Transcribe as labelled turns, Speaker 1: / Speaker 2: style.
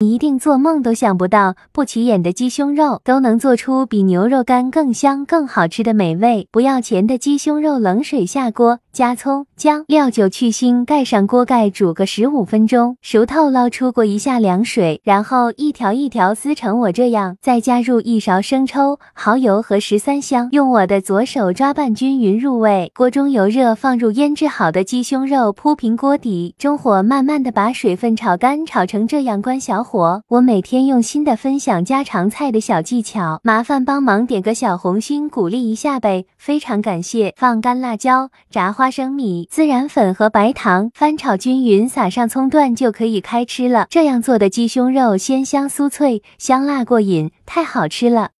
Speaker 1: 你一定做梦都想不到，不起眼的鸡胸肉都能做出比牛肉干更香、更好吃的美味。不要钱的鸡胸肉，冷水下锅。加葱姜，料酒去腥，盖上锅盖煮个十五分钟，熟透捞出过一下凉水，然后一条一条撕成我这样，再加入一勺生抽、蚝油和十三香，用我的左手抓拌均匀入味。锅中油热，放入腌制好的鸡胸肉，铺平锅底，中火慢慢的把水分炒干，炒成这样关小火。我每天用心的分享家常菜的小技巧，麻烦帮忙点个小红心鼓励一下呗，非常感谢。放干辣椒，炸花。花生米、孜然粉和白糖翻炒均匀，撒上葱段就可以开吃了。这样做的鸡胸肉鲜香酥脆，香辣过瘾，太好吃了。